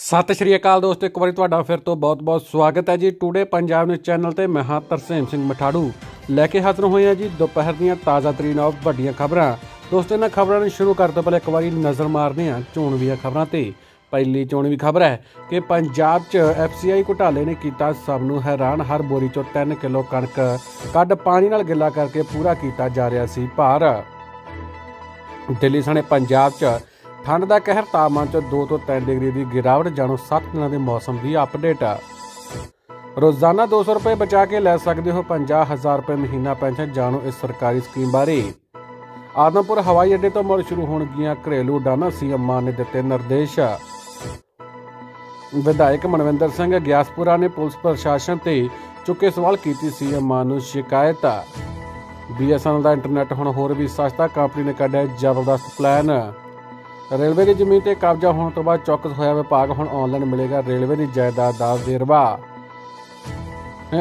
ਸਤਿ ਸ਼੍ਰੀ ਅਕਾਲ ਦੋਸਤੋ ਇੱਕ ਵਾਰੀ ਤੁਹਾਡਾ ਫਿਰ ਤੋਂ ਬਹੁਤ-ਬਹੁਤ ਸਵਾਗਤ ਹੈ ਜੀ ਟੂਡੇ ਪੰਜਾਬ ਨਿਊਜ਼ ਚੈਨਲ ਤੇ ਮੈਂ ਹਾਂ ਤਰਸੇਮ ਸਿੰਘ ਮਠਾੜੂ ਲੈ ਕੇ ਹਾਜ਼ਰ ਹੋਏ ਹਾਂ ਜੀ ਦੁਪਹਿਰ ਦੀਆਂ ਤਾਜ਼ਾ ਤਰੀਨ ਆਫ ਵੱਡੀਆਂ ਖਬਰਾਂ ਦੋਸਤੋ ਇਹਨਾਂ ਖਬਰਾਂ ਨੂੰ ਸ਼ੁਰੂ ਕਰਨ ਤੋਂ ਪਹਿਲੇ ਇੱਕ ਵਾਰੀ ਨਜ਼ਰ ਮਾਰਦੇ ਹਾਂ ਚੋਣਵੀਆਂ ਖਬਰਾਂ ਤੇ ਪਹਿਲੀ ਚੋਣਵੀ ਖਬਰ ਹੈ ਕਿ ਪੰਜਾਬ 'ਚ ਐਫਸੀਆਈ ਘੁਟਾਲੇ ਨੇ ਕੀਤਾ ਸਭ ਨੂੰ ਹੈਰਾਨ ਹਰ ਬੋਰੀ 'ਚੋਂ 3 ਕਿਲੋ ਕਣਕ ਕੱਢ ਪਾਣੀ ਨਾਲ ਗਿੱਲਾ ਕਰਕੇ ਪੂਰਾ ਕੀਤਾ ਜਾ ਰਿਹਾ ਸੀ ਭਾਰ ਦਿੱਲੀ ਸਣੇ ਪੰਜਾਬ 'ਚ ਠੰਡ ਦਾ ਕਹਿਰ ਤਾਪਮਾਨ ਚ 2 ਤੋਂ 3 ਡਿਗਰੀ ਦੀ ਗਿਰਾਵਟ ਜਾਣੋ 7 ਦਿਨਾਂ ਦੇ ਮੌਸਮ ਦੀ ਅਪਡੇਟ ਰੋਜ਼ਾਨਾ 200 ਰੁਪਏ ਬਚਾ ਕੇ ਲੈ ਸਕਦੇ ਹੋ 50000 ਰੁਪਏ ਮਹੀਨਾ ਪੈਨਸ਼ਨ ਜਾਣੋ ਇਸ ਸਰਕਾਰੀ ਸਕੀਮ ਬਾਰੇ ਆਦਮਪੁਰ ਹਵਾਈ ਅੱਡੇ ਤੋਂ ਮੁੜ ਸ਼ੁਰੂ ਹੋਣਗੀਆਂ ਘਰੇਲੂ ਉਡਾਨਾਂ ਸੀਐਮ ਮਾਨ ਨੇ ਦਿੱਤੇ ਨਿਰਦੇਸ਼ ਵਿਧਾਇਕ ਮਨਵਿੰਦਰ ਸਿੰਘ ਗਿਆਸਪੁਰਾ ਨੇ ਪੁਲਿਸ ਪ੍ਰਸ਼ਾਸਨ ਤੇ ਚੁੱਕੇ ਸਵਾਲ ਕੀਤੀ ਸੀਐਮ ਮਾਨ ਨੂੰ ਸ਼ਿਕਾਇਤ ਬੀਐਸਐਨਐਲ ਦਾ ਇੰਟਰਨੈਟ ਹੁਣ ਹੋਰ ਵੀ ਸਸਤਾ ਕੰਪਨੀ ਨੇ ਕੱਢਿਆ ਜ਼ਬਰਦਸਤ ਪਲਾਨ ਰੇਲਵੇ ਦੀ ਜ਼ਮੀਨ ਤੇ ਕਬਜ਼ਾ ਹੋਣ ਤੋਂ ਬਾਅਦ ਚੌਕਸ ਹੋਇਆ ਵਿਭਾਗ ਹੁਣ ਆਨਲਾਈਨ ਮਿਲੇਗਾ ਰੇਲਵੇ ਦੀ ਜਾਇਦਾਦ ਦਾ ਵੇਰਵਾ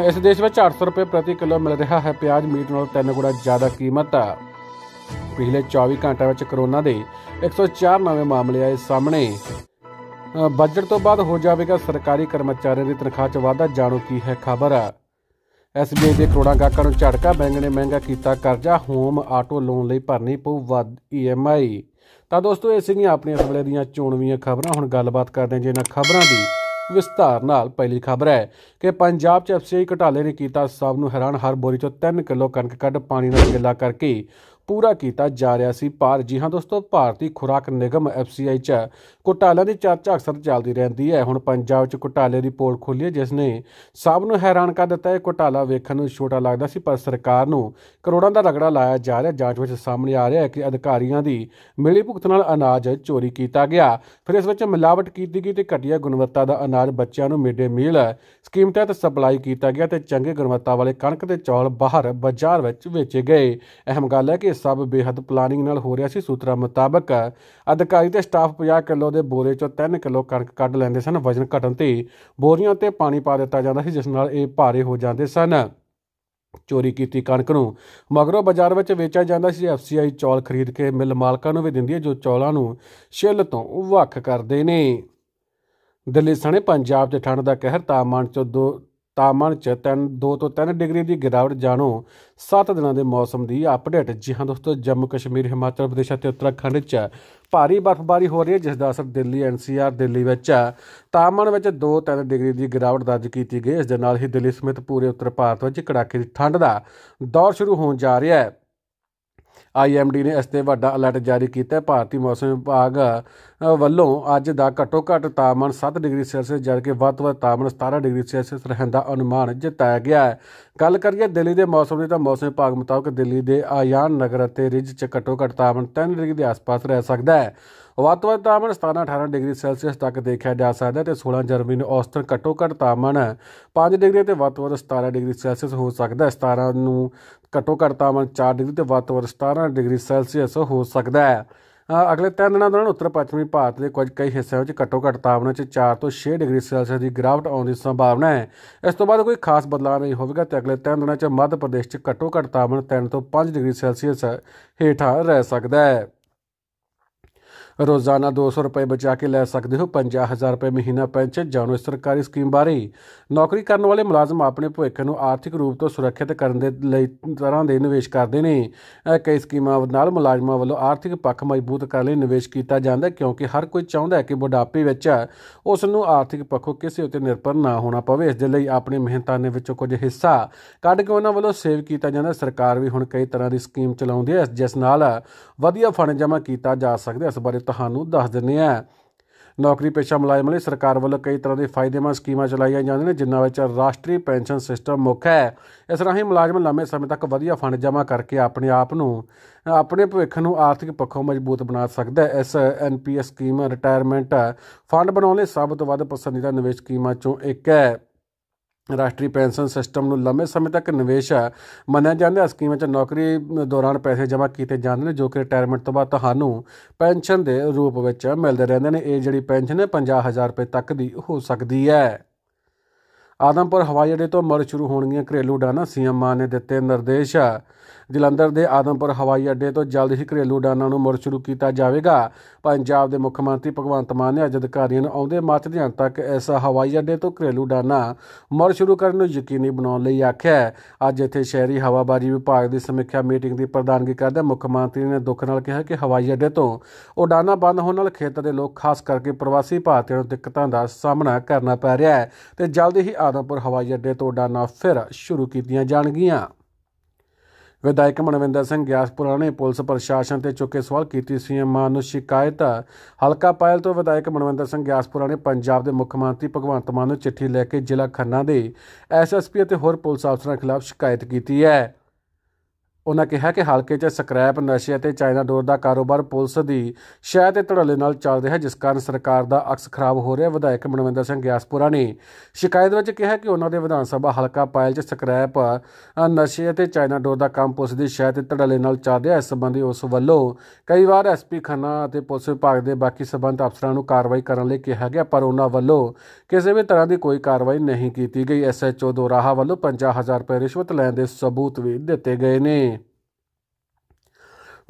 ਇਸ ਦੇਸ਼ ਵਿੱਚ 800 ਰੁਪਏ ਪ੍ਰਤੀ ਕਿਲੋ ਮਿਲ ਰਿਹਾ ਹੈ ਪਿਆਜ਼ ਮੀਟ ਨਾਲੋਂ 3 ਗੁਣਾ ਜ਼ਿਆਦਾ ਕੀਮਤ ਹੈ ਪਿਛਲੇ 24 ਘੰਟਿਆਂ ਵਿੱਚ ਕਰੋਨਾ ਦੇ 104 ਨਵੇਂ ਮਾਮਲੇ ਆਏ ਸਾਹਮਣੇ ਬਜਟ ਤੋਂ ਬਾਅਦ ਹੋ ਜਾਵੇਗਾ ਸਰਕਾਰੀ ਕਰਮਚਾਰੀਆਂ ਦੀ ਤਨਖਾਹ 'ਚ ਵਾਧਾ ਜਾਣੋ ਕੀ ਹੈ ਖਬਰ ਐਸਬੀਆਈ ਦੇ ਕਰੋੜਾਂ ਗਾਹਕਾਂ ਨੂੰ ਝਟਕਾ ਬੈਂਕ ਨੇ ਮਹਿੰਗਾ ਕੀਤਾ ਕਰਜ਼ਾ ਹੋਮ ਆਟੋ ਲੋਨ ਲਈ ਭਰਨੀ ਪਊ ਵੱਧ ਈਐਮਆਈ ਤਾਂ ਦੋਸਤੋ ਇਹ ਸੀਗੀਆਂ ਆਪਣੀਆਂ ਇਸ ਦੀਆਂ ਚੋਣਵੀਆਂ ਖਬਰਾਂ ਹੁਣ ਗੱਲਬਾਤ ਕਰਦੇ ਹਾਂ ਜਿਨ੍ਹਾਂ ਖਬਰਾਂ ਦੀ ਵਿਸਤਾਰ ਨਾਲ ਪਹਿਲੀ ਖਬਰ ਹੈ ਕਿ ਪੰਜਾਬ 'ਚ ਐਫਸੀਆਈ ਘਟਾਲੇ ਨੇ ਕੀਤਾ ਸਭ ਨੂੰ ਹੈਰਾਨ ਹਰ ਬੋਰੀ 'ਚੋਂ 3 ਕਿਲੋ ਕਣਕ ਕੱਢ ਪਾਣੀ ਨਾਲ ਗਿੱਲਾ ਕਰਕੇ ਪੂਰਾ ਕੀਤਾ ਜਾ ਰਿਹਾ ਸੀ ਪਰ ਜੀ ਹਾਂ ਦੋਸਤੋ ਭਾਰਤੀ ਖੁਰਾਕ ਨਿਗਮ ਐਫਸੀਆਈ 'ਚ ਘੁਟਾਲਿਆਂ ਦੀ ਚਰਚਾ ਅਕਸਰ ਚੱਲਦੀ ਰਹਿੰਦੀ ਹੈ ਹੁਣ ਪੰਜਾਬ 'ਚ ਘੁਟਾਲੇ ਦੀ ਪੋਲ ਖੁੱਲੀ ਹੈ ਜਿਸ ਨੇ ਸਭ ਨੂੰ ਹੈਰਾਨ ਕਰ ਦਿੱਤਾ ਹੈ ਘੁਟਾਲਾ ਵੇਖਣ ਨੂੰ ਛੋਟਾ ਲੱਗਦਾ ਸੀ ਪਰ ਸਰਕਾਰ ਨੂੰ ਕਰੋੜਾਂ ਦਾ ਰਗੜਾ ਲਾਇਆ ਜਾ ਰਿਹਾ ਜਾਂਚ ਵਿੱਚ ਸਾਹਮਣੇ ਆ ਰਿਹਾ ਹੈ ਕਿ ਅਧਿਕਾਰੀਆਂ ਦੀ ਮਿਲੀ ਭੁਗਤ ਨਾਲ ਅਨਾਜ ਚੋਰੀ ਕੀਤਾ ਗਿਆ ਫਿਰ ਇਸ ਵਿੱਚ ਮਿਲਾਵਟ ਕੀਤੀ ਗਈ ਤੇ ਘਟੀਆ ਗੁਣਵੱਤਾ ਦਾ ਅਨਾਜ ਬੱਚਿਆਂ ਨੂੰ ਮਿਡੇ ਮੀਲ ਸਕੀਮ ਤਹਿਤ ਸਪਲਾਈ ਕੀਤਾ ਗਿਆ ਤੇ ਚੰਗੇ ਗੁਣਵੱਤਾ ਵਾਲੇ ਕਣਕ ਤੇ ਚੌਲ ਬਾਹਰ ਬਾਜ਼ਾਰ ਵਿੱਚ ਵੇਚੇ ਗਏ ਅਹਿਮ ਗੱਲ ਹੈ ਕਿ ਸਭ ਬੇਹੱਦ ਪਲਾਨਿੰਗ ਨਾਲ ਹੋ ਰਿਹਾ ਸੀ ਸੂਤਰਾਂ ਮੁਤਾਬਕ ਅਧਿਕਾਰੀ ਤੇ ਸਟਾਫ 50 ਕਿਲੋ ਦੇ ਬੋਰੇ ਚੋਂ 3 ਕਿਲੋ ਕਣਕ ਕੱਢ ਲੈਂਦੇ ਸਨ ਵਜਨ ਘਟਣ ਤੇ ਬੋਰੀਆਂ ਤੇ ਪਾਣੀ ਪਾ ਦਿੱਤਾ ਜਾਂਦਾ ਸੀ ਜਿਸ ਨਾਲ ਇਹ ਭਾਰੇ ਹੋ ਜਾਂਦੇ ਸਨ ਚੋਰੀ ਕੀਤੀ ਕਣਕ ਨੂੰ ਮਗਰੋਂ ਬਾਜ਼ਾਰ ਵਿੱਚ ਵੇਚਿਆ ਜਾਂਦਾ ਸੀ ਐਫਸੀਆਈ ਚੌਲ ਖਰੀਦ ਕੇ ਮਿਲ ਮਾਲਕਾਂ ਨੂੰ ਵੀ ਦਿੰਦੀ ਹੈ ਜੋ ਚੌਲਾਂ ਨੂੰ ਛਿੱਲ ਤੋਂ ਵੱਖ ਕਰਦੇ ਨੇ ਦਿੱਲੀ ਸਣੇ ਪੰਜਾਬ ਦੇ ਠੰਡ ਦਾ ਕਹਿਰ ਤਾਪਮਾਨ ਚੋਂ ਤਾਪਮਾਨ 'ਚ 3 2 ਤੋਂ 3 ਡਿਗਰੀ ਦੀ ਗਿਰਾਵਟ ਜਾਣੋ 7 ਦਿਨਾਂ ਦੇ ਮੌਸਮ ਦੀ ਅਪਡੇਟ ਜੀ ਹਾਂ ਦੋਸਤੋ ਜੰਮੂ ਕਸ਼ਮੀਰ ਹਿਮਾਚਲ ਪ੍ਰਦੇਸ਼ ਅਤੇ ਉੱਤਰਾਖੰਡ 'ਚ ਭਾਰੀ ਬਰਫ਼ਬਾਰੀ ਹੋ ਰਹੀ ਹੈ ਜਿਸ ਦਾ ਅਸਰ ਦਿੱਲੀ ਐਨਸੀਆਰ ਦਿੱਲੀ ਵਿੱਚ ਤਾਪਮਾਨ ਵਿੱਚ 2-3 ਡਿਗਰੀ ਦੀ ਗਿਰਾਵਟ ਦਰਜ ਕੀਤੀ ਗਈ ਇਸ ਦੇ ਨਾਲ ਹੀ ਦਿੱਲੀ ਸਮੇਤ ਪੂਰੇ ਉੱਤਰ ਭਾਰਤ ਵਿੱਚ ਕੜਾਕੇ ਦੀ ਠੰਡ ਦਾ ਦੌਰ ਸ਼ੁਰੂ ਹੋਣ ਜਾ ਰਿਹਾ ਹੈ ਆਈਐਮਡੀ ਨੇ ਇਸ ਤੇ ਵੱਡਾ ਅਲਰਟ ਜਾਰੀ ਕੀਤਾ ਹੈ ਭਾਰਤੀ ਮੌਸਮ ਵਿਭਾਗ ਵੱਲੋਂ ਅੱਜ ਦਾ ਘੱਟੋ ਘੱਟ ਤਾਪਮਾਨ 7 ਡਿਗਰੀ ਸੈਲਸੀਅਸ ਜਦਕਿ ਵੱਧ ਤੋਂ ਵੱਧ ਤਾਪਮਾਨ 17 ਡਿਗਰੀ ਸੈਲਸੀਅਸ ਰਹਿਣ ਦਾ ਅਨੁਮਾਨ ਜਤਾਇਆ ਗਿਆ ਹੈ ਗੱਲ ਕਰੀਏ ਦਿੱਲੀ ਦੇ ਮੌਸਮ ਦੀ ਤਾਂ ਮੌਸਮ ਵਿਭਾਗ ਮੁਤਾਬਕ ਦਿੱਲੀ ਦੇ ਆਯਾਨ ਨਗਰ ਅਤੇ ਰਿਜ 'ਚ ਘੱਟੋ ਘੱਟ ਤਾਪਮਾਨ 3 ਡਿਗਰੀ ਦੇ ਆਸ-ਪਾਸ ਰਹਿ ਸਕਦਾ ਹੈ ਵੱਧ ਤੋਂ ਵੱਧ ਤਾਪਮਾਨ 17-18 ਡਿਗਰੀ ਸੈਲਸੀਅਸ ਤੱਕ ਦੇਖਿਆ ਜਾ ਸਕਦਾ ਤੇ 16 ਜਨਵਰੀ ਨੂੰ ਔਸਤਨ ਘੱਟੋ ਘੱਟ ਤਾਪਮਾਨ 5 ਡਿਗਰੀ ਤੇ ਵੱਧ ਤੋਂ ਵੱਧ 17 ਡਿਗਰੀ ਸੈਲਸੀਅਸ ਹੋ ਸਕਦਾ ਹੈ 17 ਨੂੰ ਘੱਟੋ ਘੱਟ ਤਾਪਮਾਨ 4 ਡਿਗਰੀ ਤੇ ਵੱਧ ਤੋਂ 17 ਡਿਗਰੀ ਸੈਲਸੀਅਸ ਹੋ ਸਕਦਾ ਹੈ ਅਗਲੇ 3 ਦਿਨਾਂ ਦੌਰਾਨ ਉੱਤਰ ਪੱਛਮੀ ਭਾਰਤ ਦੇ ਕੁਝ ਕਈ ਹਿੱਸਿਆਂ ਵਿੱਚ ਘੱਟੋ ਘੱਟ ਤਾਪਮਾਨ 'ਚ 4 ਤੋਂ 6 ਡਿਗਰੀ ਸੈਲਸੀਅਸ ਦੀ ਗਿਰਾਵਟ ਆਉਣ ਦੀ ਸੰਭਾਵਨਾ ਹੈ ਇਸ ਤੋਂ ਬਾਅਦ ਕੋਈ ਖਾਸ ਬਦਲਾਅ ਨਹੀਂ ਹੋਵੇਗਾ ਤੇ ਅਗਲੇ 3 ਦਿਨਾਂ 'ਚ ਮੱਧ ਪ੍ਰਦੇਸ਼ 'ਚ ਘੱਟੋ ਘੱਟ ਤਾਪਮਾਨ 3 ਤੋਂ 5 ਡਿਗਰੀ ਸੈਲਸੀਅਸ ਹੇਠਾਂ ਰਹਿ ਸਕਦਾ ਹੈ ਰੋਜ਼ਾਨਾ 200 ਰੁਪਏ ਬਚਾ ਕੇ ਲੈ ਸਕਦੇ ਹੋ 50000 ਰੁਪਏ ਮਹੀਨਾ ਪੈਨਸ਼ਨ ਜਾਣੋ ਇਸ ਸਰਕਾਰੀ ਸਕੀਮ ਬਾਰੇ ਨੌਕਰੀ ਕਰਨ ਵਾਲੇ ਮੁਲਾਜ਼ਮ ਆਪਣੇ ਭਵਿੱਖ ਨੂੰ ਆਰਥਿਕ ਰੂਪ ਤੋਂ ਸੁਰੱਖਿਅਤ ਕਰਨ ਦੇ ਲਈ ਤਰ੍ਹਾਂ ਦੇ ਨਿਵੇਸ਼ ਕਰਦੇ ਨੇ ਕਈ ਸਕੀਮਾਂ ਨਾਲ ਮੁਲਾਜ਼ਮਾਂ ਵੱਲੋਂ ਆਰਥਿਕ ਪੱਖ ਮਜ਼ਬੂਤ ਕਰਨ ਲਈ ਨਿਵੇਸ਼ ਕੀਤਾ ਜਾਂਦਾ ਕਿਉਂਕਿ ਹਰ ਕੋਈ ਚਾਹੁੰਦਾ ਹੈ ਕਿ ਬੁਢਾਪੇ ਵਿੱਚ ਉਸ ਨੂੰ ਆਰਥਿਕ ਪੱਖੋਂ ਕਿਸੇ ਉਤੇ ਨਿਰਭਰ ਨਾ ਹੋਣਾ ਪਵੇ ਇਸ ਦੇ ਲਈ ਆਪਣੇ ਮਿਹਨਤਾਨੇ ਵਿੱਚੋਂ ਕੁਝ ਹਿੱਸਾ ਕੱਢ ਕੇ ਉਹਨਾਂ ਵੱਲੋਂ ਸੇਵ ਕੀਤਾ ਜਾਂਦਾ ਸਰਕਾਰ ਵੀ ਹੁਣ ਕਈ ਤਰ੍ਹਾਂ ਦੀ ਸਕੀਮ ਚਲਾਉਂਦੀ ਹੈ ਜਿਸ ਨਾਲ ਵਧੀਆ ਫੰਡ ਜਮ੍ਹਾਂ ਕੀਤਾ ਜਾ ਸਕਦਾ ਇਸ ਬਾਰੇ ਤੁਹਾਨੂੰ ਦੱਸ ਦਿੰਨੇ ਆ ਨੌਕਰੀ ਪੇਸ਼ਾ ਮੁਲਾਜ਼ਮਾਂ ਲਈ ਸਰਕਾਰ ਵੱਲੋਂ ਕਈ ਤਰ੍ਹਾਂ ਦੇ ਫਾਇਦੇਮੰਦ ਸਕੀਮਾਂ ਚਲਾਈਆਂ ਜਾਂਦੀਆਂ ਨੇ ਜਿਨ੍ਹਾਂ ਵਿੱਚ ਰਾਸ਼ਟਰੀ ਪੈਨਸ਼ਨ ਸਿਸਟਮ ਮੁੱਖ ਹੈ ਇਸ ਰਾਹੀਂ ਮੁਲਾਜ਼ਮ ਲੰਮੇ ਸਮੇਂ ਤੱਕ ਵਧੀਆ ਫੰਡ ਜਮ੍ਹਾਂ ਕਰਕੇ ਆਪਣੇ ਆਪ ਨੂੰ ਆਪਣੇ ਭਵਿੱਖ ਨੂੰ ਆਰਥਿਕ ਪੱਖੋਂ ਮਜ਼ਬੂਤ ਬਣਾ ਸਕਦਾ ਹੈ ਇਸ ਐਨਪੀਐਸ ਸਕੀਮ ਰਿਟਾਇਰਮੈਂਟ ਫੰਡ ਬਣਾਉਣ ਲਈ ਸਭ ਤੋਂ ਵੱਧ ਪਸੰਦੀਦਾ ਨਿਵੇਸ਼ ਸਕੀਮਾਂ ਚੋਂ ਇੱਕ ਹੈ ਰਾਸ਼ਟਰੀ ਪੈਨਸ਼ਨ ਸਿਸਟਮ ਨੂੰ ਲੰਮੇ ਸਮੇਂ ਤੱਕ ਨਿਵੇਸ਼ ਹੈ ਮੰਨਿਆ ਜਾਂਦਾ ਹੈ ਸਕੀਮ ਵਿੱਚ ਨੌਕਰੀ ਦੌਰਾਨ ਪੈਸੇ ਜਮ੍ਹਾਂ ਕੀਤੇ ਜਾਂਦੇ ਨੇ ਜੋ ਕਿ ਰਿਟਾਇਰਮੈਂਟ ਤੋਂ ਬਾਅਦ ਤੁਹਾਨੂੰ ਪੈਨਸ਼ਨ ਦੇ ਰੂਪ ਵਿੱਚ ਮਿਲਦੇ ਰਹਿੰਦੇ ਨੇ ਇਹ ਜਿਹੜੀ ਪੈਨਸ਼ਨ ਹੈ 50000 ਰੁਪਏ ਤੱਕ ਦੀ ਹੋ ਸਕਦੀ ਹੈ ਆਦਮਪੁਰ ਹਵਾਈ ਅੱਡੇ ਤੋਂ ਮਰ ਸ਼ੁਰੂ ਹੋਣਗੀਆਂ ਘਰੇਲੂ ਡਾਣਾ ਸੀਐਮ ਮਾਨ ਨੇ ਦਿੱਤੇ ਨਿਰਦੇਸ਼ ਜਲੰਧਰ ਦੇ ਆਦਮਪੁਰ ਹਵਾਈ ਅੱਡੇ ਤੋਂ ਜਲਦ ਹੀ ਘਰੇਲੂ ਉਡਾਨਾਂ ਨੂੰ ਮੁੜ ਸ਼ੁਰੂ ਕੀਤਾ ਜਾਵੇਗਾ ਪੰਜਾਬ ਦੇ ਮੁੱਖ ਮੰਤਰੀ ਭਗਵੰਤ ਮਾਨ ਨੇ ਅੱਜ ਅਧਿਕਾਰੀਆਂ ਨੂੰ ਆਉਂਦੇ ਮਾਰਚ ਦੇ ਅੰਤ ਤੱਕ ਇਸ ਹਵਾਈ ਅੱਡੇ ਤੋਂ ਘਰੇਲੂ ਉਡਾਨਾਂ ਮੁੜ ਸ਼ੁਰੂ ਕਰਨ ਨੂੰ ਯਕੀਨੀ ਬਣਾਉਣ ਲਈ ਆਖਿਆ ਅੱਜ ਇੱਥੇ ਸ਼ਹਿਰੀ ਹਵਾਬਾਜੀ ਵਿਭਾਗ ਦੀ ਸਮੀਖਿਆ ਮੀਟਿੰਗ ਦੀ ਪ੍ਰਧਾਨਗੀ ਕਰਦੇ ਮੁੱਖ ਮੰਤਰੀ ਨੇ ਦੁੱਖ ਨਾਲ ਕਿਹਾ ਕਿ ਹਵਾਈ ਅੱਡੇ ਤੋਂ ਉਡਾਨਾਂ ਬੰਦ ਹੋਣ ਨਾਲ ਖੇਤਰ ਦੇ ਲੋਕ ਖਾਸ ਕਰਕੇ ਪ੍ਰਵਾਸੀ ਭਾਰਤੀਆਂ ਨੂੰ ਦਿੱਕਤਾਂ ਦਾ ਸਾਹਮਣਾ ਕਰਨਾ ਪੈ ਰਿਹਾ ਹੈ ਤੇ ਜਲਦੀ ਹੀ ਆਦਮਪੁਰ ਹਵਾਈ ਅੱਡੇ ਤੋਂ ਉਡਾਨਾਂ ਫਿਰ ਸ਼ੁਰੂ ਕੀਤੀਆਂ ਜਾਣਗੀਆਂ ਵਿਧਾਇਕ ਮਨਵਿੰਦਰ ਸਿੰਘ ਗਿਆਸਪੁਰਾ ਨੇ ਪੁਲਿਸ ਪ੍ਰਸ਼ਾਸਨ ਤੇ ਚੁੱਕੇ ਸਵਾਲ ਕੀਤੀ ਸੀਐਮ ਮਾਨ ਨੂੰ ਸ਼ਿਕਾਇਤ ਹਲਕਾ ਪਾਇਲ ਤੋਂ ਵਿਧਾਇਕ ਮਨਵਿੰਦਰ ਸਿੰਘ ਗਿਆਸਪੁਰਾ ਨੇ ਪੰਜਾਬ ਦੇ ਮੁੱਖ ਮੰਤਰੀ ਭਗਵੰਤ ਮਾਨ ਨੂੰ ਚਿੱਠੀ ਲੈ ਕੇ ਜ਼ਿਲ੍ਹਾ ਖੰਨਾ ਦੇ ਐਸਐਸਪੀ ਅਤੇ ਹੋਰ ਪੁਲਿਸ ਅਫਸਰਾਂ ਖਿਲਾਫ ਸ਼ਿਕਾਇਤ ਕੀਤੀ ਹੈ ਉਹਨਾਂ ਕਿਹਾ ਕਿ ਹਲਕੇ 'ਚ ਸਕ੍ਰੈਪ ਨਸ਼ੇ ਅਤੇ ਚਾਈਨਾ ਡੋਰ ਦਾ ਕਾਰੋਬਾਰ ਪੁਲਿਸ ਦੀ ਸ਼ਾਇਦ ਤੇ ਧੜਲੇ ਨਾਲ ਚੱਲ ਰਿਹਾ ਜਿਸ ਕਾਰਨ ਸਰਕਾਰ ਦਾ ਅਕਸ ਖਰਾਬ ਹੋ ਰਿਹਾ ਵਿਧਾਇਕ ਮਨਵਿੰਦਰ ਸਿੰਘ ਗਿਆਸਪੁਰਾ ਨੇ ਸ਼ਿਕਾਇਤ ਵਿੱਚ ਕਿਹਾ ਕਿ ਉਹਨਾਂ ਦੇ ਵਿਧਾਨ ਸਭਾ ਹਲਕਾ ਪਾਇਲ 'ਚ ਸਕ੍ਰੈਪ ਨਸ਼ੇ ਅਤੇ ਚਾਈਨਾ ਡੋਰ ਦਾ ਕੰਮ ਪੁਲਿਸ ਦੀ ਸ਼ਾਇਦ ਤੇ ਧੜਲੇ ਨਾਲ ਚੱਲ ਰਿਹਾ ਇਸ ਸੰਬੰਧੀ ਉਸ ਵੱਲੋਂ ਕਈ ਵਾਰ ਐਸਪੀ ਖੰਨਾ ਅਤੇ ਪੁਲਿਸ ਵਿਭਾਗ ਦੇ ਬਾਕੀ ਸਬੰਧ ਅਫਸਰਾਂ ਨੂੰ ਕਾਰਵਾਈ ਕਰਨ ਲਈ ਕਿਹਾ ਗਿਆ ਪਰ ਉਹਨਾਂ ਵੱਲੋਂ ਕਿਸੇ ਵੀ ਤਰ੍ਹਾਂ ਦੀ ਕੋਈ ਕਾਰਵਾਈ ਨਹੀਂ ਕੀਤੀ ਗਈ ਐਸਐਚਓ ਦੋਰਾਹਾ ਵੱਲੋਂ 50000 ਰੁਪਏ ਰਿਸ਼ਵਤ ਲੈਣ ਦੇ ਸਬੂਤ ਵੀ ਦਿੱਤੇ ਗਏ ਨੇ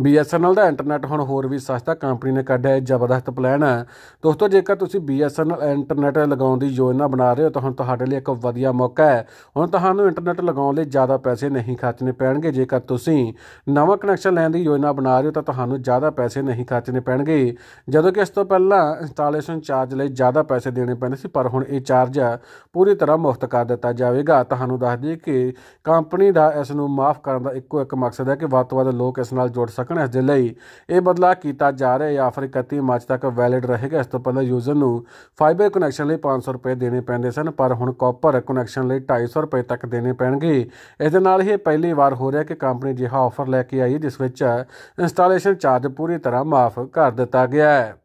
BSNL ਦਾ ਇੰਟਰਨੈਟ ਹੁਣ ਹੋਰ ਵੀ ਸਸਤਾ ਕੰਪਨੀ ਨੇ ਕੱਢਿਆ ਹੈ ਜ਼ਬਰਦਸਤ ਪਲਾਨ ਹੈ ਦੋਸਤੋ ਜੇਕਰ ਤੁਸੀਂ BSNL ਇੰਟਰਨੈਟ ਲਗਾਉਣ ਦੀ ਯੋਜਨਾ ਬਣਾ ਰਹੇ ਹੋ ਤਾਂ ਹੁਣ ਤੁਹਾਡੇ ਲਈ ਇੱਕ ਵਧੀਆ ਮੌਕਾ ਹੈ ਹੁਣ ਤੁਹਾਨੂੰ ਇੰਟਰਨੈਟ ਲਗਾਉਣ ਲਈ ਜ਼ਿਆਦਾ ਪੈਸੇ ਨਹੀਂ ਖਰਚਣੇ ਪੈਣਗੇ ਜੇਕਰ ਤੁਸੀਂ ਨਵਾਂ ਕਨੈਕਸ਼ਨ ਲੈਣ ਦੀ ਯੋਜਨਾ ਬਣਾ ਰਹੇ ਹੋ ਤਾਂ ਤੁਹਾਨੂੰ ਜ਼ਿਆਦਾ ਪੈਸੇ ਨਹੀਂ ਖਰਚਣੇ ਪੈਣਗੇ ਜਦੋਂ ਕਿ ਇਸ ਤੋਂ ਪਹਿਲਾਂ ਇੰਸਟਾਲੇਸ਼ਨ ਚਾਰਜ ਲਈ ਜ਼ਿਆਦਾ ਪੈਸੇ ਦੇਣੇ ਪੈਂਦੇ ਸੀ ਪਰ ਹੁਣ ਇਹ ਚਾਰਜ ਪੂਰੀ ਤਰ੍ਹਾਂ ਮੁਫਤ ਕਰ ਦਿੱਤਾ ਜਾਵੇਗਾ ਤੁਹਾਨੂੰ ਦੱਸ ਦਈਏ ਕਿ ਕੰਪਨੀ ਦਾ ਇਸ ਨੂੰ ਮਾਫ ਕਰਨ ਦਾ ਇੱਕੋ ਇੱਕ ਮਕਸਦ ਹੈ ਕਿ ਵੱਧ ਤੋਂ ਵੱਧ ਲੋਕ ਇਸ ਨਾਲ ਜੁੜ ਸਕਣ ਸਕਣ ਇਸ ਦੇ ਲਈ ਇਹ ਬਦਲਾ ਕੀਤਾ ਜਾ ਰਿਹਾ ਹੈ ਆਫਰ 31 ਮਾਰਚ ਤੱਕ ਵੈਲਿਡ ਰਹੇਗਾ ਇਸ ਤੋਂ ਪਹਿਲਾਂ ਯੂਜ਼ਰ ਨੂੰ ਫਾਈਬਰ ਕਨੈਕਸ਼ਨ ਲਈ 500 ਰੁਪਏ ਦੇਣੇ ਪੈਂਦੇ ਸਨ ਪਰ ਹੁਣ ਕਾਪਰ ਕਨੈਕਸ਼ਨ ਲਈ 250 ਰੁਪਏ ਤੱਕ ਦੇਣੇ ਪੈਣਗੇ ਇਸ ਦੇ ਨਾਲ ਹੀ ਪਹਿਲੀ ਵਾਰ ਹੋ ਰਿਹਾ ਕਿ ਕੰਪਨੀ ਜਿਹਾ ਆਫਰ ਲੈ ਕੇ ਆਈ ਹੈ ਜਿਸ ਵਿੱਚ ਇੰਸਟਾਲੇਸ਼ਨ ਚਾਰਜ ਪੂਰੀ ਤਰ੍ਹਾਂ ਮਾਫ ਕਰ ਦਿੱਤਾ ਗਿਆ ਹੈ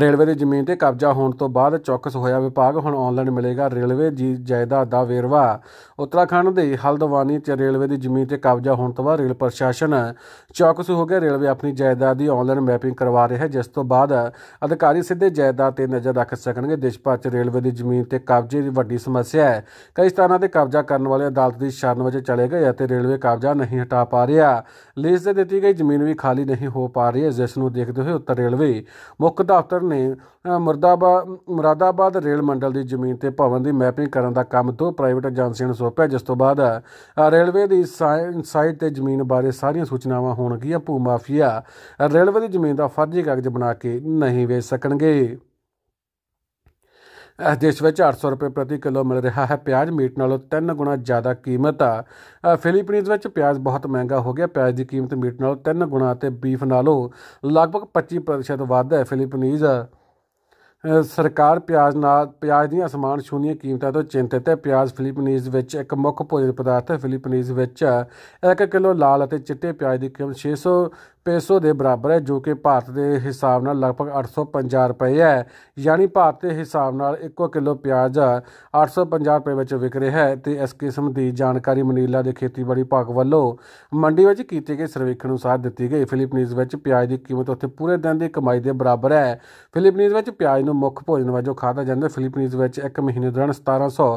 ਰੇਲਵੇ ਦੀ ਜ਼ਮੀਨ ਤੇ ਕਬਜ਼ਾ ਹੋਣ ਤੋਂ ਬਾਅਦ ਚੌਕਸ ਹੋਇਆ ਵਿਭਾਗ ਹੁਣ ਆਨਲਾਈਨ ਮਿਲੇਗਾ ਰੇਲਵੇ ਦੀ ਜਾਇਦਾਦ ਦਾ ਵੇਰਵਾ ਉੱਤਰਾਖੰਡ ਦੇ ਹਲਦਵਾਨੀ ਚ ਰੇਲਵੇ ਦੀ ਜ਼ਮੀਨ ਤੇ ਕਬਜ਼ਾ ਹੋਣ ਤੋਂ ਬਾਅਦ ਰੇਲ ਪ੍ਰਸ਼ਾਸਨ ਚੌਕਸ ਹੋ ਗਿਆ ਰੇਲਵੇ ਆਪਣੀ ਜਾਇਦਾਦ ਦੀ ਆਨਲਾਈਨ ਮੈਪਿੰਗ ਕਰਵਾ ਰਿਹਾ ਹੈ ਜਿਸ ਤੋਂ ਬਾਅਦ ਅਧਿਕਾਰੀ ਸਿੱਧੇ ਜਾਇਦਾਦ ਤੇ ਨਜ਼ਰ ਰੱਖ ਸਕਣਗੇ ਦੇਸ਼ ਭਰ ਚ ਰੇਲਵੇ ਦੀ ਜ਼ਮੀਨ ਤੇ ਕਬਜ਼ੇ ਦੀ ਵੱਡੀ ਸਮੱਸਿਆ ਹੈ ਕਈ ਸਥਾਨਾਂ ਤੇ ਕਬਜ਼ਾ ਕਰਨ ਵਾਲੇ ਅਦਾਲਤ ਦੀ ਸ਼ਰਨ ਵਿੱਚ ਚਲੇ ਗਏ ਅਤੇ ਰੇਲਵੇ ਕਬਜ਼ਾ ਨਹੀਂ ਹਟਾ ਪਾ ਰਿਹਾ ਲੀਜ਼ ਦੇ ਦਿੱਤੀ ਗਈ ਜ਼ਮੀਨ ਵੀ ਖਾਲੀ ਨਹੀਂ ਹੋ ਪਾ ਰਹੀ ਹੈ ਜਿਸ ਨੂੰ ਦੇਖਦੇ ਹੋਏ ਉੱਤਰ ਰੇਲਵੇ ਮੁੱਖ ਦਾ ਦਫ਼ਤਰ ਨੇ ਮਰਦਾਬਾ ਮਰਦਾਬਾਦ ਰੇਲ ਮੰਡਲ ਦੀ ਜ਼ਮੀਨ ਤੇ ਭਵਨ ਦੀ ਮੈਪਿੰਗ ਕਰਨ ਦਾ ਕੰਮ ਦੋ ਪ੍ਰਾਈਵੇਟ ਏਜੰਸੀਆਂ ਨੂੰ ਸੌਂਪਿਆ ਜਿਸ ਤੋਂ ਬਾਅਦ ਰੇਲਵੇ ਦੀ ਸਾਈਟ ਤੇ ਜ਼ਮੀਨ ਬਾਰੇ ਸਾਰੀਆਂ ਸੂਚਨਾਵਾਂ ਹੋਣਗੀਆਂ ਭੂ ਮਾਫੀਆ ਰੇਲਵੇ ਦੀ ਜ਼ਮੀਨ ਦਾ ਫਰਜ਼ੀ ਕਾਗਜ਼ ਬਣਾ ਕੇ ਨਹੀਂ ਵੇਚ ਸਕਣਗੇ ਇਸ ਦੇਸ਼ ਵਿੱਚ 800 ਰੁਪਏ ਪ੍ਰਤੀ ਕਿਲੋ ਮਿਲ ਰਿਹਾ ਹੈ ਪਿਆਜ਼ ਮੀਟ ਨਾਲੋਂ 3 ਗੁਣਾ ਜ਼ਿਆਦਾ ਕੀਮਤ ਆ ਫਿਲੀਪੀਨਜ਼ ਵਿੱਚ ਪਿਆਜ਼ ਬਹੁਤ ਮਹਿੰਗਾ ਹੋ ਗਿਆ ਪਿਆਜ਼ ਦੀ ਕੀਮਤ ਮੀਟ ਨਾਲੋਂ 3 ਗੁਣਾ ਅਤੇ ਬੀਫ ਨਾਲੋਂ ਲਗਭਗ 25% ਵੱਧ ਹੈ ਫਿਲੀਪੀਨਜ਼ ਸਰਕਾਰ ਪਿਆਜ਼ ਨਾਲ ਪਿਆਜ਼ ਦੀਆਂ ਅਸਮਾਨ ਛੂਨੀਆਂ ਕੀਮਤਾਂ ਤੋਂ ਚਿੰਤਤ ਹੈ ਪਿਆਜ਼ ਫਿਲੀਪੀਨਜ਼ ਵਿੱਚ ਇੱਕ ਮੁੱਖ ਭੋਜਨ ਪਦਾਰਥ ਹੈ ਫਿਲੀਪੀਨਜ਼ ਵਿੱਚ 1 ਕਿਲੋ ਲਾਲ ਅਤੇ ਚਿੱਟੇ ਪਿਆਜ਼ ਦੀ ਕੀਮਤ 600 ਪੈਸੋ ਦੇ ਬਰਾਬਰ ਹੈ ਜੋ ਕਿ ਭਾਰਤ ਦੇ ਹਿਸਾਬ ਨਾਲ ਲਗਭਗ 850 ਰੁਪਏ ਹੈ ਯਾਨੀ ਭਾਰਤ ਦੇ ਹਿਸਾਬ ਨਾਲ 1 ਕਿਲੋ ਪਿਆਜ਼ 850 ਰੁਪਏ ਵਿੱਚ ਵਿਕ ਰਿਹਾ ਹੈ ਤੇ ਇਸ ਕਿਸਮ ਦੀ ਜਾਣਕਾਰੀ ਮਨੀਲਾ ਦੇ ਖੇਤੀਬਾੜੀ ਭਾਗ ਵੱਲੋਂ ਮੰਡੀ ਵਿੱਚ ਕੀਤੇ ਗਏ ਸਰਵੇਖਣ ਅਨੁਸਾਰ ਦਿੱਤੀ ਗਈ ਫਿਲੀਪੀਨਜ਼ ਵਿੱਚ ਪਿਆਜ਼ ਦੀ ਕੀਮਤ ਉੱਥੇ ਪੂਰੇ ਦਿਨ ਦੀ ਕਮਾਈ ਦੇ ਬਰਾਬਰ ਹੈ ਫਿਲੀਪੀਨਜ਼ ਵਿੱਚ ਪਿਆਜ਼ ਨੂੰ ਮੁੱਖ ਭੋਜਨ ਵਜੋਂ ਖਾਧਾ ਜਾਂਦਾ ਹੈ ਫਿਲੀਪੀਨਜ਼ ਵਿੱਚ ਇੱਕ ਮਹੀਨੇ ਦੌਰਾਨ 1700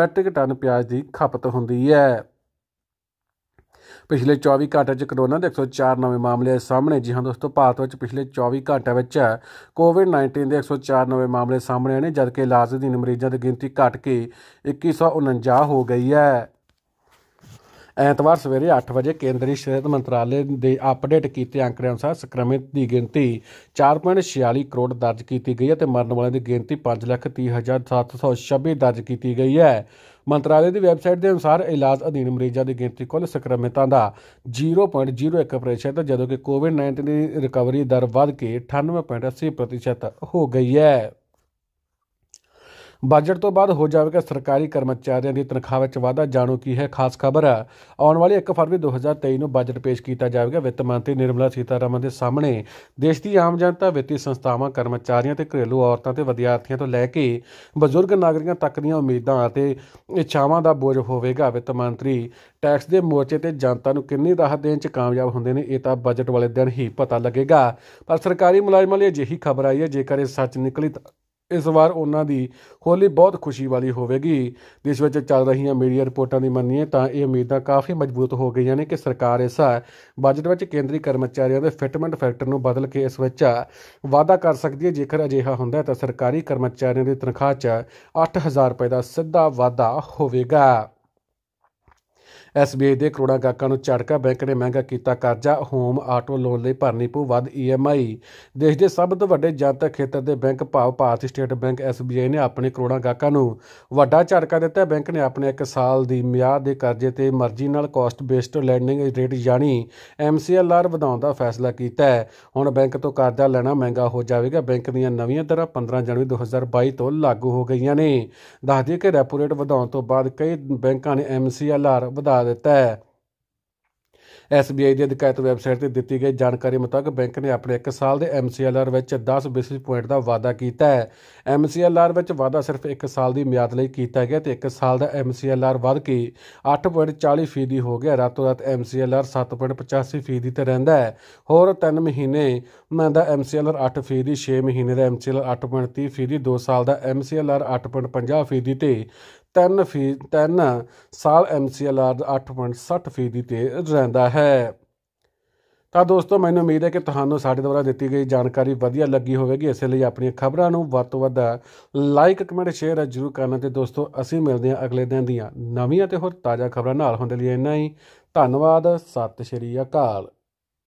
ਮੈਟ੍ਰਿਕ ਟਨ ਪਿਆਜ਼ ਦੀ ਖਪਤ ਹੁੰਦੀ ਹੈ ਪਿਛਲੇ 24 ਘੰਟੇ 'ਚ ਕਰੋਨਾ ਦੇ 104 ਨਵੇਂ ਮਾਮਲੇ ਸਾਹਮਣੇ ਜੀ ਹਾਂ ਦੋਸਤੋ ਭਾਰਤ ਵਿੱਚ ਪਿਛਲੇ 24 ਘੰਟਿਆਂ ਵਿੱਚ ਕੋਵਿਡ-19 ਦੇ 104 ਨਵੇਂ ਮਾਮਲੇ ਸਾਹਮਣੇ ਆਏ ਨੇ ਜਦਕਿ ਇਲਾਜ ਅਧੀਨ ਮਰੀਜ਼ਾਂ ਦੀ ਗਿਣਤੀ ਘਟ ਕੇ 2149 ਹੋ ਗਈ ਹੈ ਐਤਵਾਰ ਸਵੇਰੇ 8 ਵਜੇ ਕੇਂਦਰੀ ਸਿਹਤ ਮੰਤਰਾਲੇ ਦੇ ਅਪਡੇਟ ਕੀਤੇ ਅੰਕੜੇ ਅਨੁਸਾਰ ਸੰਕਰਮਿਤ ਦੀ ਗਿਣਤੀ 4.46 ਕਰੋੜ ਦਰਜ ਕੀਤੀ ਗਈ ਹੈ ਤੇ ਮਰਨ ਵਾਲਿਆਂ ਦੀ ਗਿਣਤੀ 530726 ਦਰਜ ਕੀਤੀ ਗਈ ਹੈ ਮੰਤਰਾਲੇ ਦੀ ਵੈਬਸਾਈਟ ਦੇ ਅਨੁਸਾਰ ਇਲਾਜ ਅਧੀਨ ਮਰੀਜ਼ਾਂ ਦੀ ਗਿਣਤੀ ਕੁੱਲ ਸੰਕਰਮਿਤਾਂ ਦਾ 0.01% ਜਦੋਂ ਕਿ ਕੋਵਿਡ-19 ਦੀ ਰਿਕਵਰੀ ਦਰ ਵਧ ਕੇ 98.80% ਹੋ ਗਈ ਹੈ ਬਜਟ ਤੋਂ ਬਾਅਦ ਹੋ ਜਾਵੇਗਾ ਸਰਕਾਰੀ ਕਰਮਚਾਰੀਆਂ ਦੀ ਤਨਖਾਹ ਵਿੱਚ ਵਾਧਾ ਜਾਣੋ ਕੀ ਹੈ ਖਾਸ ਖਬਰ ਆਉਣ ਵਾਲੀ 1 ਫਰਵਰੀ 2023 ਨੂੰ ਬਜਟ ਪੇਸ਼ ਕੀਤਾ ਜਾਵੇਗਾ ਵਿੱਤ ਮੰਤਰੀ ਨਿਰਮਲਾ ਸੀਤਾਰਮਨ ਦੇ ਸਾਹਮਣੇ ਦੇਸ਼ ਦੀ ਆਮ ਜਨਤਾ ਵਿੱਤੀ ਸੰਸਥਾਵਾਂ ਕਰਮਚਾਰੀਆਂ ਤੇ ਘਰੇਲੂ ਔਰਤਾਂ ਤੇ ਵਿਦਿਆਰਥੀਆਂ ਤੋਂ ਲੈ ਕੇ ਬਜ਼ੁਰਗ ਨਾਗਰਿਕਾਂ ਤੱਕ ਦੀਆਂ ਉਮੀਦਾਂ ਅਤੇ ਇੱਛਾਵਾਂ ਦਾ ਬੋਝ ਹੋਵੇਗਾ ਵਿੱਤ ਮੰਤਰੀ ਟੈਕਸ ਦੇ ਮੋਰਚੇ ਤੇ ਜਨਤਾ ਨੂੰ ਕਿੰਨੀ ਰਾਹਤ ਦੇਣ 'ਚ ਕਾਮਯਾਬ ਹੁੰਦੇ ਨੇ ਇਹ ਤਾਂ ਬਜਟ ਵਾਲੇ ਦਿਨ ਹੀ ਪਤਾ ਲੱਗੇਗਾ ਪਰ ਸਰਕਾਰੀ ਮੁਲਾਜ਼ਮਾਂ ਲਈ ਅਜਿਹੀ ਖਬਰ ਆਈ ਹੈ ਜੇਕਰ ਇਹ ਸੱਚ ਨਿਕਲੀ ਤਾਂ ਇਸ ਵਾਰ ਉਹਨਾਂ ਦੀ ਹੋਲੀ ਬਹੁਤ ਖੁਸ਼ੀ ਵਾਲੀ ਹੋਵੇਗੀ ਦੇਸ਼ ਵਿੱਚ ਚੱਲ ਰਹੀਆਂ ਮੀਡੀਆ ਰਿਪੋਰਟਾਂ ਦੀ ਮੰਨੀਏ ਤਾਂ ਇਹ ਉਮੀਦਾਂ ਕਾਫੀ ਮਜ਼ਬੂਤ ਹੋ ਗਈਆਂ ਨੇ ਕਿ ਸਰਕਾਰ ਇਸ ਬਜਟ ਵਿੱਚ ਕੇਂਦਰੀ ਕਰਮਚਾਰੀਆਂ ਦੇ ਫਿਟਮੈਂਟ ਫੈਕਟਰ ਨੂੰ ਬਦਲ ਕੇ ਇਸ ਵਿੱਚ ਵਾਅਦਾ ਕਰ ਸਕਦੀ ਹੈ ਜੇਕਰ ਅਜਿਹਾ ਹੁੰਦਾ ਤਾਂ ਸਰਕਾਰੀ ਕਰਮਚਾਰੀਆਂ ਦੀ ਤਨਖਾਹ 'ਚ 8000 ਰੁਪਏ ਦਾ ਸਿੱਧਾ ਵਾਅਦਾ ਹੋਵੇਗਾ ਐਸਬੀਆਈ ਦੇ ਕਰੋੜਾਂ ਗਾਹਕਾਂ ਨੂੰ ਝਟਕਾ ਬੈਂਕ ਨੇ ਮਹਿੰਗਾ ਕੀਤਾ ਕਰਜ਼ਾ ਹੋਮ ਆਟੋ ਲੋਨ ਲਈ ਭਰਨੀ ਪਊ ਵੱਧ ਈਐਮਆਈ e ਦੇਸ਼ ਦੇ ਸਭ ਤੋਂ ਵੱਡੇ ਜਨਤਕ ਖੇਤਰ ਦੇ ਬੈਂਕ ਭਾਵ ਭਾਰਤ ਸਟੇਟ ਬੈਂਕ ਐਸਬੀਆਈ ਨੇ ਆਪਣੇ ਕਰੋੜਾਂ ਗਾਹਕਾਂ ਨੂੰ ਵੱਡਾ ਝਟਕਾ ਦਿੱਤਾ ਬੈਂਕ ਨੇ ਆਪਣੇ 1 ਸਾਲ ਦੀ ਮਿਆਦ ਦੇ ਕਰਜ਼ੇ ਤੇ ਮਰਜ਼ੀ ਨਾਲ ਕਾਸਟ ਬੇਸਡ ਲੈਂਡਿੰਗ ਰੇਟ ਯਾਨੀ ਐਮਸੀਐਲਆਰ ਵਧਾਉਣ ਦਾ ਫੈਸਲਾ ਕੀਤਾ ਹੈ ਹੁਣ ਬੈਂਕ ਤੋਂ ਕਰਜ਼ਾ ਲੈਣਾ ਮਹਿੰਗਾ ਹੋ ਜਾਵੇਗਾ ਬੈਂਕ ਦੀਆਂ ਨਵੀਆਂ ਦਰਾਂ 15 ਜਨਵਰੀ 2022 ਤੋਂ ਲਾਗੂ ਹੋ ਗਈਆਂ ਨੇ ਦੱਸ ਦਈਏ ਕਿ ਰੈਪੋ ਰੇਟ ਵਧਾਉਣ ਤੋਂ ਬਾਅਦ ਕਈ ਬੈਂਕਾਂ ਨੇ ਐਮਸੀਐਲਆਰ ਵਧਾ ਦਿੱਤਾ ਹੈ ਐਸਬੀਆਈ ਦੀ ਅਧਿਕਾਰਤ ਵੈਬਸਾਈਟ ਤੇ ਦਿੱਤੀ ਗਈ ਜਾਣਕਾਰੀ ਮੁਤਾਬਕ ਬੈਂਕ ਨੇ ਆਪਣੇ 1 ਸਾਲ ਦੇ ਐਮਸੀਐਲਆਰ ਵਿੱਚ 10 ਬੇਸਿਸ ਪੁਆਇੰਟ ਦਾ ਵਾਅਦਾ ਕੀਤਾ ਹੈ ਐਮਸੀਐਲਆਰ ਵਿੱਚ ਵਾਅਦਾ ਸਿਰਫ 1 ਸਾਲ ਦੀ ਮਿਆਦ ਲਈ ਕੀਤਾ ਗਿਆ ਤੇ 1 ਸਾਲ ਦਾ ਐਮਸੀਐਲਆਰ ਵਧ ਕੇ 8.40 ਫੀਸਦੀ ਹੋ ਗਿਆ ਰਾਤੋਂ ਰਾਤ ਐਮਸੀਐਲਆਰ 7.85 ਫੀਸਦੀ ਤੇ ਰਹਿੰਦਾ ਹੈ ਹੋਰ 3 ਮਹੀਨੇ ਦਾ ਐਮਸੀਐਲਆਰ 8 ਫੀਸਦੀ 6 ਮਹੀਨੇ ਦਾ ਐਮਸੀਐਲਆਰ 8.30 ਫੀਸਦੀ 2 ਸਾਲ ਦਾ ਐਮਸੀਐਲਆਰ 8.50 ਫੀਸਦੀ ਤੇ 3 ਫੀ 3 ਸਾਲ ਐਮਸੀਐਲਆਰ ਦਾ 8.60 ਦੀ ਤੇ ਰਹਿੰਦਾ ਹੈ ਤਾਂ ਦੋਸਤੋ ਮੈਨੂੰ ਉਮੀਦ ਹੈ ਕਿ ਤੁਹਾਨੂੰ ਸਾਡੇ ਦੁਆਰਾ ਦਿੱਤੀ ਗਈ ਜਾਣਕਾਰੀ ਵਧੀਆ ਲੱਗੀ ਹੋਵੇਗੀ ਇਸ ਲਈ ਆਪਣੀਆਂ ਖਬਰਾਂ ਨੂੰ ਵੱਧ ਤੋਂ ਵੱਧ ਲਾਈਕ ਕਮੈਂਟ ਸ਼ੇਅਰ ਜਰੂਰ ਕਰਨਾ ਤੇ ਦੋਸਤੋ ਅਸੀਂ ਮਿਲਦੇ ਹਾਂ ਅਗਲੇ ਦਿਨ ਦੀਆਂ ਨਵੀਆਂ ਤੇ ਹੋਰ ਤਾਜ਼ਾ ਖਬਰਾਂ ਨਾਲ ਹੁੰਦੇ ਲਈ ਇੰਨਾ ਹੀ ਧੰਨਵਾਦ ਸਤਿ ਸ਼੍ਰੀ ਅਕਾਲ